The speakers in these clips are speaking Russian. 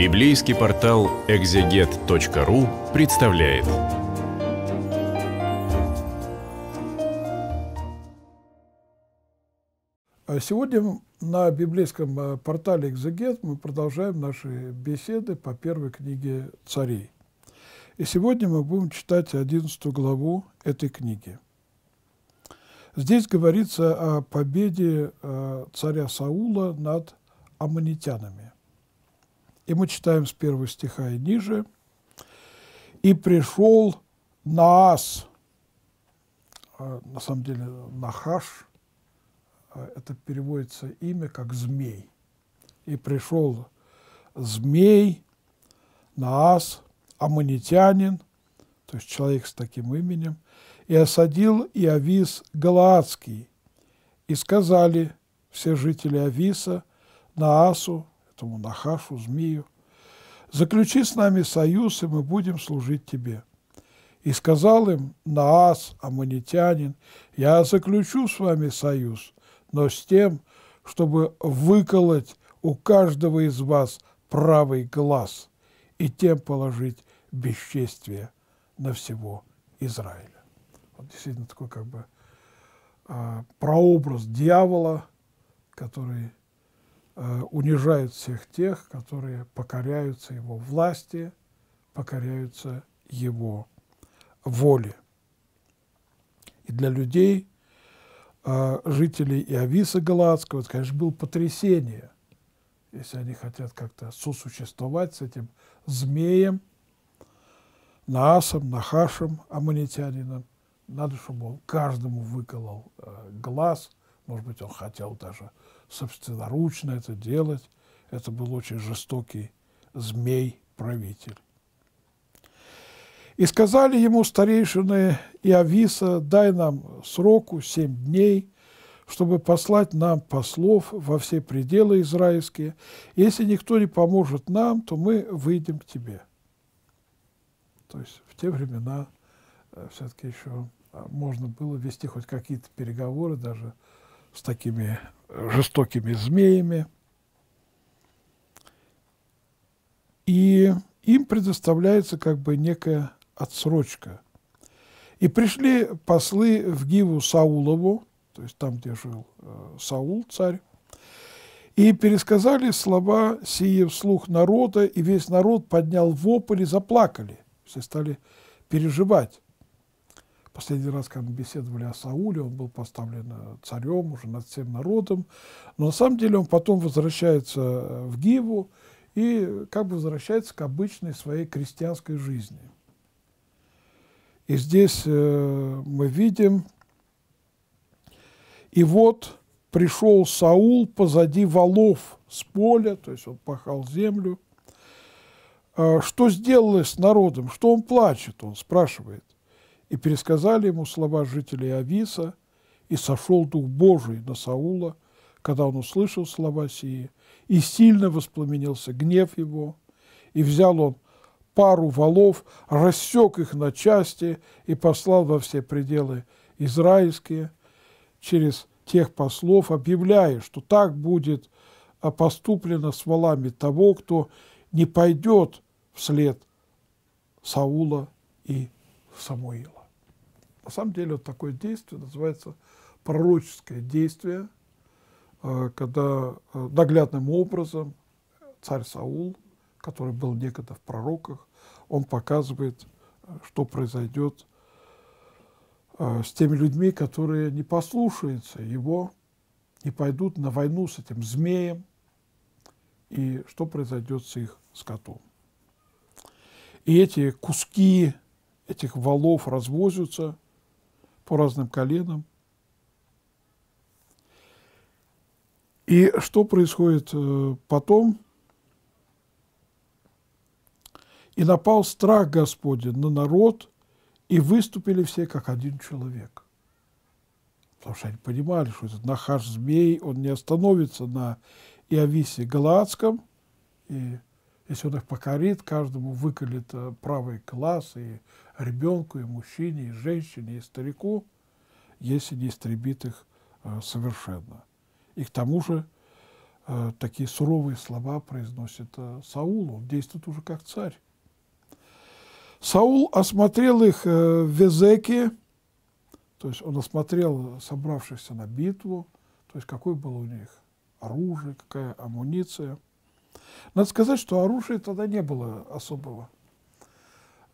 Библейский портал экзегет.ру представляет. А сегодня на библейском э, портале «Экзегет» мы продолжаем наши беседы по первой книге «Царей». И сегодня мы будем читать 11 главу этой книги. Здесь говорится о победе э, царя Саула над аммонитянами – и мы читаем с первого стиха и ниже. «И пришел Наас». Э, на самом деле Нахаш э, – это переводится имя как «змей». «И пришел змей, Наас, аммонитянин, то есть человек с таким именем, и осадил и Иовис Галаадский. И сказали все жители Ависа Наасу, этому нахашу, змею, «Заключи с нами союз, и мы будем служить тебе». И сказал им Наас, аммонитянин, «Я заключу с вами союз, но с тем, чтобы выколоть у каждого из вас правый глаз и тем положить бесчестие на всего Израиля». Вот действительно такой как бы а, прообраз дьявола, который Э, унижают всех тех, которые покоряются его власти, покоряются его воле. И для людей, э, жителей Иовиса Галатского, это, конечно, было потрясение, если они хотят как-то сосуществовать с этим змеем, Наасом, Нахашем, аммонитянином. Надо, чтобы он каждому выколол э, глаз – может быть, он хотел даже собственноручно это делать. Это был очень жестокий змей-правитель. И сказали ему старейшины Иависа, дай нам сроку семь дней, чтобы послать нам послов во все пределы израильские. Если никто не поможет нам, то мы выйдем к тебе. То есть в те времена э, все-таки еще а, можно было вести хоть какие-то переговоры даже с такими жестокими змеями. И им предоставляется как бы некая отсрочка. И пришли послы в Гиву Саулову, то есть там, где жил э, Саул, царь, и пересказали слова сие вслух народа, и весь народ поднял вопль и заплакали. Все стали переживать. Последний раз, когда мы беседовали о Сауле, он был поставлен э, царем уже над всем народом. Но на самом деле он потом возвращается э, в Гиву и как бы возвращается к обычной своей крестьянской жизни. И здесь э, мы видим, и вот пришел Саул позади валов с поля, то есть он пахал землю. «Э, что сделалось с народом? Что он плачет? Он спрашивает. И пересказали ему слова жителей Ависа, и сошел Дух Божий на Саула, когда он услышал слова сии, и сильно воспламенился гнев его, и взял он пару валов, рассек их на части и послал во все пределы израильские через тех послов, объявляя, что так будет а поступлено с валами того, кто не пойдет вслед Саула и Самуила. На самом деле вот такое действие называется пророческое действие, э, когда э, наглядным образом царь Саул, который был некогда в пророках, он показывает, э, что произойдет с теми людьми, которые не послушаются его и пойдут на войну с этим змеем, и что произойдет с их скотом. И эти куски этих валов развозятся по разным коленам. И что происходит э, потом? И напал страх Господень на народ, и выступили все как один человек. Потому что они понимали, что этот нахаш змей, он не остановится на Иовисе Галаадском, и если он их покорит, каждому выколет э, правый глаз и ребенку, и мужчине, и женщине, и старику, если не истребит их э, совершенно. И к тому же э, такие суровые слова произносит Саул, он действует уже как царь. Саул осмотрел их в Везеке, то есть он осмотрел собравшихся на битву, то есть какое было у них оружие, какая амуниция – надо сказать, что оружия тогда не было особого.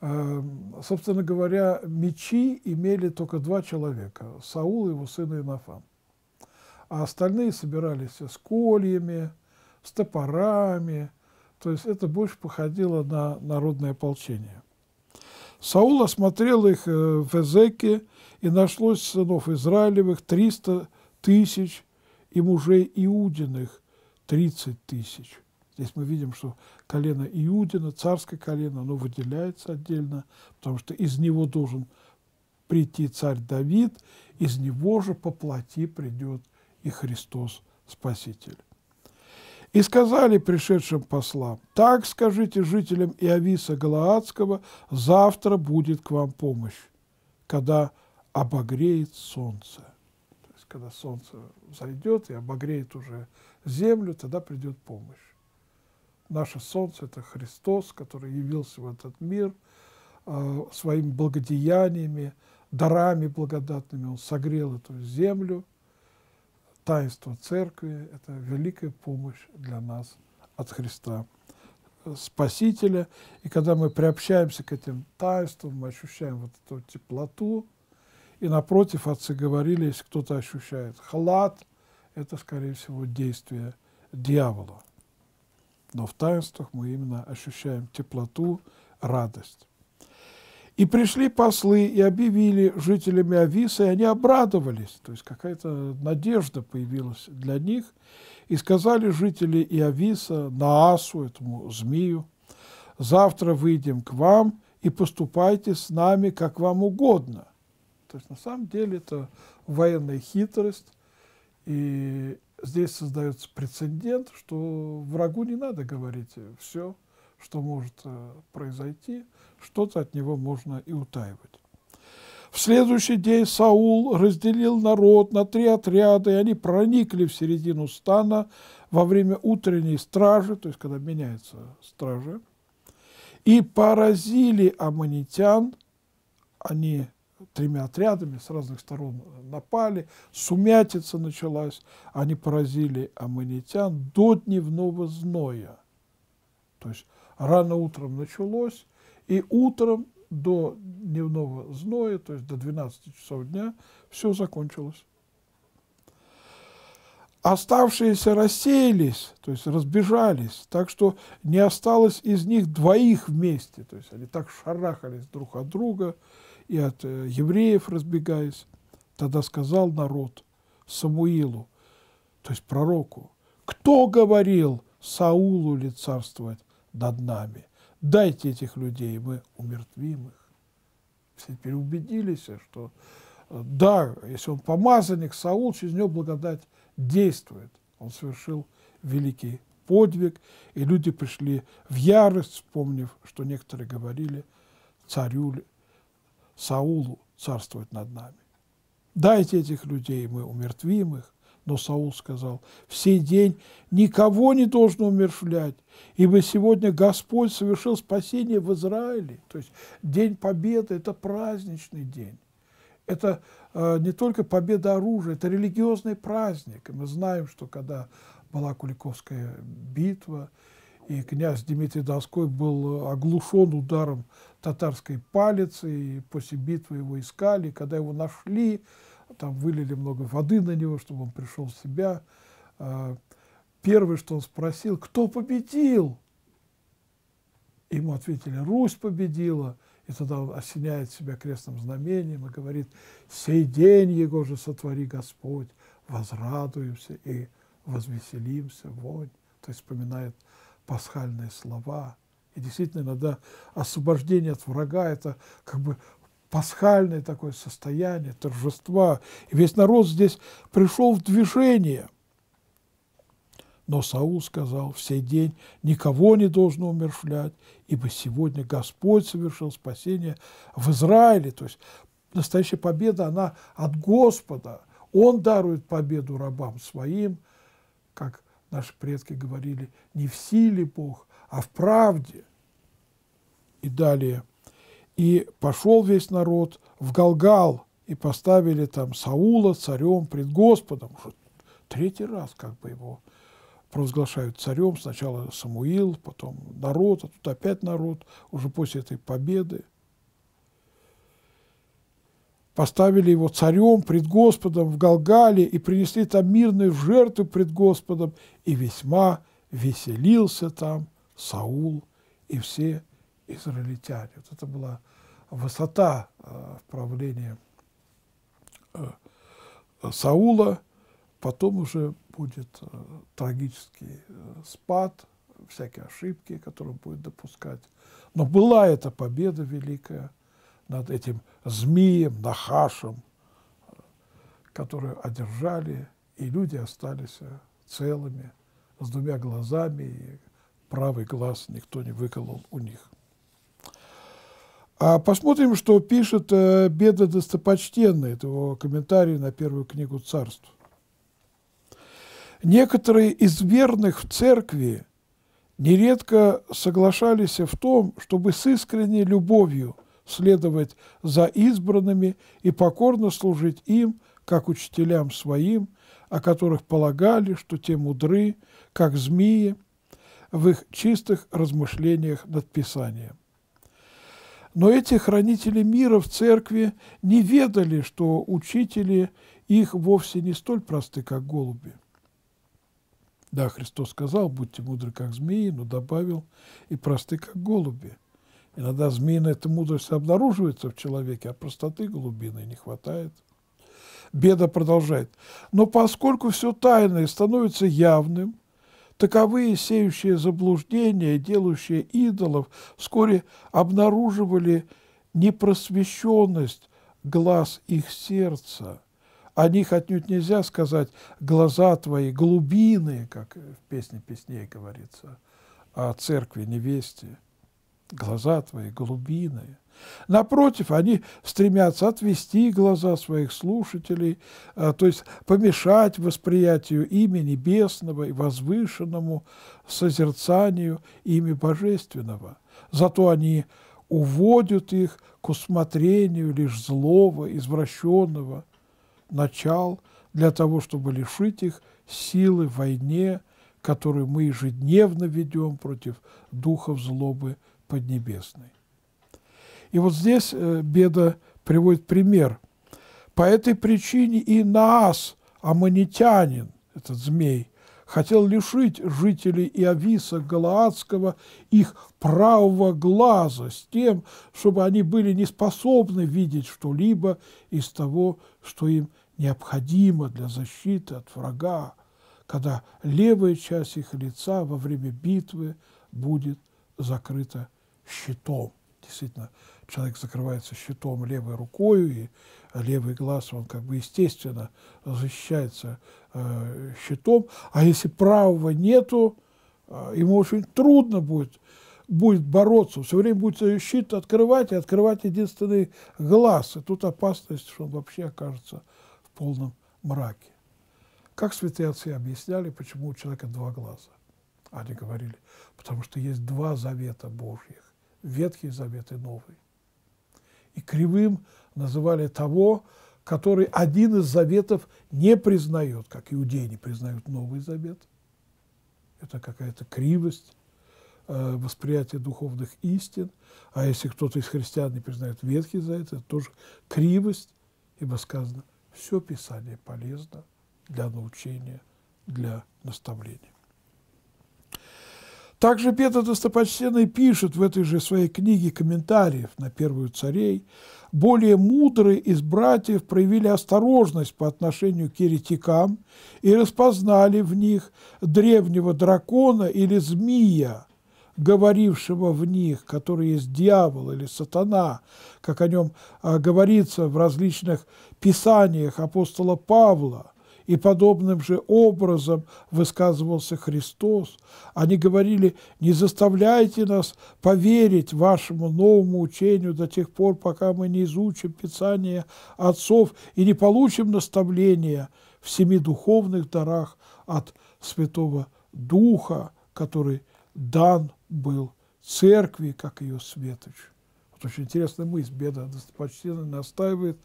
Эм, собственно говоря, мечи имели только два человека – Саул и его сын Инофан. А остальные собирались с кольями, с топорами. То есть это больше походило на народное ополчение. Саул осмотрел их э, в Эзеке, и нашлось сынов Израилевых 300 тысяч и мужей Иудиных 30 тысяч. Здесь мы видим, что колено Иудина, царское колено, оно выделяется отдельно, потому что из него должен прийти царь Давид, из него же по плоти придет и Христос Спаситель. И сказали пришедшим послам, так скажите жителям Иависа Галаадского, завтра будет к вам помощь, когда обогреет солнце. То есть, когда солнце зайдет и обогреет уже землю, тогда придет помощь. Наше солнце – это Христос, который явился в этот мир э, своими благодеяниями, дарами благодатными. Он согрел эту землю. Таинство Церкви – это великая помощь для нас от Христа э, Спасителя. И когда мы приобщаемся к этим таинствам, мы ощущаем вот эту теплоту. И напротив, отцы говорили, если кто-то ощущает халат, это, скорее всего, действие дьявола но в таинствах мы именно ощущаем теплоту, радость. И пришли послы и объявили жителями Ависа, и они обрадовались, то есть какая-то надежда появилась для них. И сказали жители Иависа Наасу, этому змею, завтра выйдем к вам и поступайте с нами, как вам угодно. То есть на самом деле это военная хитрость, и здесь создается прецедент, что врагу не надо говорить все, что может э, произойти, что-то от него можно и утаивать. В следующий день Саул разделил народ на три отряда, и они проникли в середину стана во время утренней стражи, то есть когда меняется стража, и поразили аммонитян, они тремя отрядами с разных сторон напали, сумятица началась, они поразили аммонитян до дневного зноя. То есть рано утром началось, и утром до дневного зноя, то есть до 12 часов дня, все закончилось. Оставшиеся рассеялись, то есть разбежались, так что не осталось из них двоих вместе. То есть они так шарахались друг от друга, и от э, евреев разбегаясь. Тогда сказал народ Самуилу, то есть пророку, кто говорил Саулу ли царствовать над нами? Дайте этих людей, мы умертвим их. Все теперь убедились, что э, да, если он помазанник, Саул, через него благодать действует. Он совершил великий подвиг, и люди пришли в ярость, вспомнив, что некоторые говорили царю Саулу царствовать над нами. Дайте этих людей, мы умертвим их. Но Саул сказал, в сей день никого не должно умершлять, ибо сегодня Господь совершил спасение в Израиле. То есть День Победы – это праздничный день. Это э, не только победа оружия, это религиозный праздник. И мы знаем, что когда была Куликовская битва – и князь Дмитрий Донской был оглушен ударом татарской палицы, и после битвы его искали, когда его нашли, там вылили много воды на него, чтобы он пришел в себя. А, первое, что он спросил, кто победил? Ему ответили, Русь победила. И тогда он осеняет себя крестным знамением и говорит, «Сей день его же сотвори Господь, возрадуемся и возвеселимся, вонь». То есть вспоминает пасхальные слова. И действительно, иногда освобождение от врага – это как бы пасхальное такое состояние торжества. И весь народ здесь пришел в движение. Но Саул сказал, в сей день никого не должно умершлять, ибо сегодня Господь совершил спасение в Израиле. То есть настоящая победа, она от Господа. Он дарует победу рабам своим, как Наши предки говорили не в силе Бог, а в правде. И далее. И пошел весь народ в Галгал, и поставили там Саула царем пред Господом. Уже третий раз как бы его провозглашают царем. Сначала Самуил, потом народ, а тут опять народ, уже после этой победы – поставили его царем пред Господом в Галгале и принесли там мирную жертву пред Господом, и весьма веселился там Саул и все израильтяне. Вот это была высота э, в правлении э, Саула, потом уже будет э, трагический спад, всякие ошибки, которые будет допускать. Но была эта победа великая – над этим змеем, нахашем, которые одержали, и люди остались э, целыми, с двумя глазами, и правый глаз никто не выколол у них. А посмотрим, что пишет э, Беда Достопочтенный, это его комментарий на первую книгу царств. Некоторые из верных в церкви нередко соглашались в том, чтобы с искренней любовью – следовать за избранными и покорно служить им, как учителям своим, о которых полагали, что те мудры, как змеи, в их чистых размышлениях над Писанием. Но эти хранители мира в церкви не ведали, что учители их вовсе не столь просты, как голуби. Да, Христос сказал, будьте мудры, как змеи, но добавил, и просты, как голуби. Иногда змеиная эта мудрость обнаруживается в человеке, а простоты глубины не хватает. Беда продолжает. Но поскольку все тайное становится явным, таковые сеющие заблуждения, делающие идолов, вскоре обнаруживали непросвещенность глаз их сердца. О них отнюдь нельзя сказать «глаза твои глубины», как в песне песней говорится, о церкви невесте глаза твои голубиные. Напротив, они стремятся отвести глаза своих слушателей, а, то есть помешать восприятию ими небесного и возвышенному созерцанию ими божественного. Зато они уводят их к усмотрению лишь злого, извращенного начал для того, чтобы лишить их силы в войне, которую мы ежедневно ведем против духов злобы Поднебесной. И вот здесь э, Беда приводит пример. По этой причине и Наас, аммонитянин, этот змей, хотел лишить жителей Иависа Галаадского их правого глаза с тем, чтобы они были не способны видеть что-либо из того, что им необходимо для защиты от врага, когда левая часть их лица во время битвы будет закрыта щитом. Действительно, человек закрывается щитом левой рукой, и левый глаз, он как бы естественно защищается э, щитом. А если правого нету, э, ему очень трудно будет, будет бороться. Все время будет щит открывать, и открывать единственный глаз. И тут опасность, что он вообще окажется в полном мраке. Как святые отцы объясняли, почему у человека два глаза? Они говорили, потому что есть два завета Божьих Ветхий Завет и Новый. И кривым называли того, который один из заветов не признает, как иудеи не признают Новый Завет. Это какая-то кривость э, восприятия духовных истин. А если кто-то из христиан не признает Ветхий Завет, это тоже кривость, ибо сказано, все Писание полезно для научения, для наставления. Также Петр Достопочтенный пишет в этой же своей книге комментариев на Первую царей, более мудрые из братьев проявили осторожность по отношению к еретикам и распознали в них древнего дракона или змия, говорившего в них, который есть дьявол или сатана, как о нем а, говорится в различных писаниях апостола Павла – и подобным же образом высказывался Христос. Они говорили, не заставляйте нас поверить вашему новому учению до тех пор, пока мы не изучим Писание отцов и не получим наставления в семи духовных дарах от Святого Духа, который дан был Церкви, как ее светоч. Очень интересная мысль, беда достопочтенно настаивает,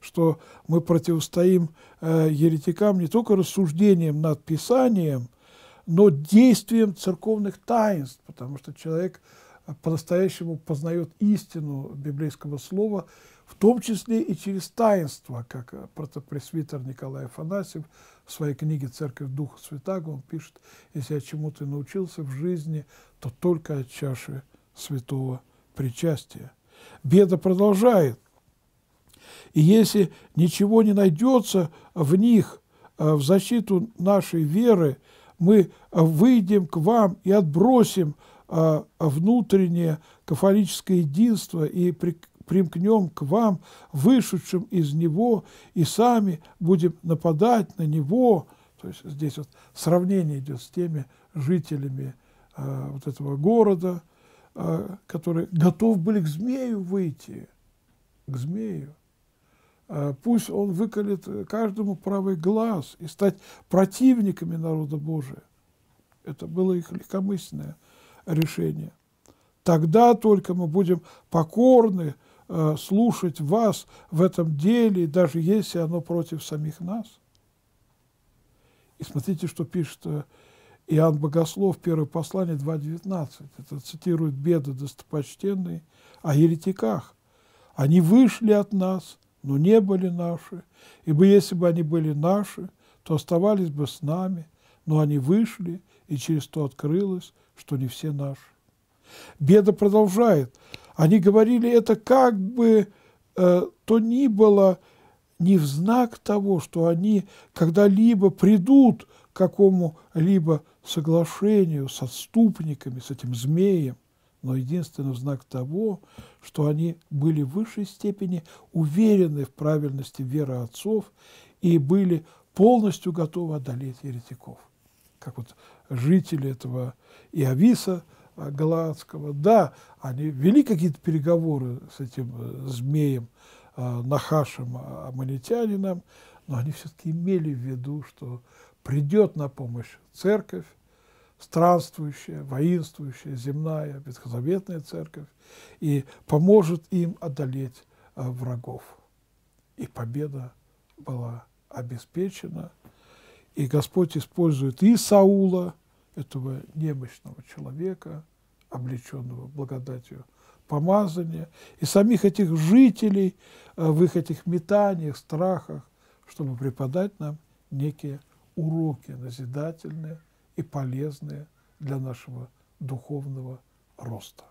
что мы противостоим э, еретикам не только рассуждением над Писанием, но действием церковных таинств, потому что человек э, по-настоящему познает истину библейского слова, в том числе и через таинство, как э, протопресвитер Николай Афанасьев в своей книге «Церковь Духа Святаго» он пишет, «Если я чему-то научился в жизни, то только от чаши святого причастия» беда продолжает. И если ничего не найдется в них э, в защиту нашей веры, мы выйдем к вам и отбросим э, внутреннее кафолическое единство и примкнем к вам, вышедшим из него, и сами будем нападать на него. То есть здесь вот сравнение идет с теми жителями э, вот этого города, Э, который готов был к змею выйти, к змею. Э, пусть он выколет каждому правый глаз и стать противниками народа Божия. Это было их легкомысленное решение. Тогда только мы будем покорны э, слушать вас в этом деле, даже если оно против самих нас. И смотрите, что пишет Иоанн Богослов, первое послание 2.19, это цитирует беды достопочтенные о еретиках. Они вышли от нас, но не были наши, ибо если бы они были наши, то оставались бы с нами, но они вышли, и через то открылось, что не все наши. Беда продолжает. Они говорили это как бы э, то ни было, не в знак того, что они когда-либо придут к какому-либо соглашению с отступниками, с этим змеем, но единственный знак того, что они были в высшей степени уверены в правильности веры отцов и были полностью готовы одолеть еретиков. Как вот жители этого Иависа а, Галаадского, да, они вели какие-то переговоры с этим э, змеем, а, Нахашем а, Аманитянином, но они все-таки имели в виду, что придет на помощь церковь, странствующая, воинствующая, земная, ветхозаветная церковь, и поможет им одолеть а, врагов. И победа была обеспечена, и Господь использует и Саула, этого немощного человека, облеченного благодатью помазания, и самих этих жителей а, в их этих метаниях, страхах, чтобы преподать нам некие уроки назидательные, и полезные для нашего духовного роста.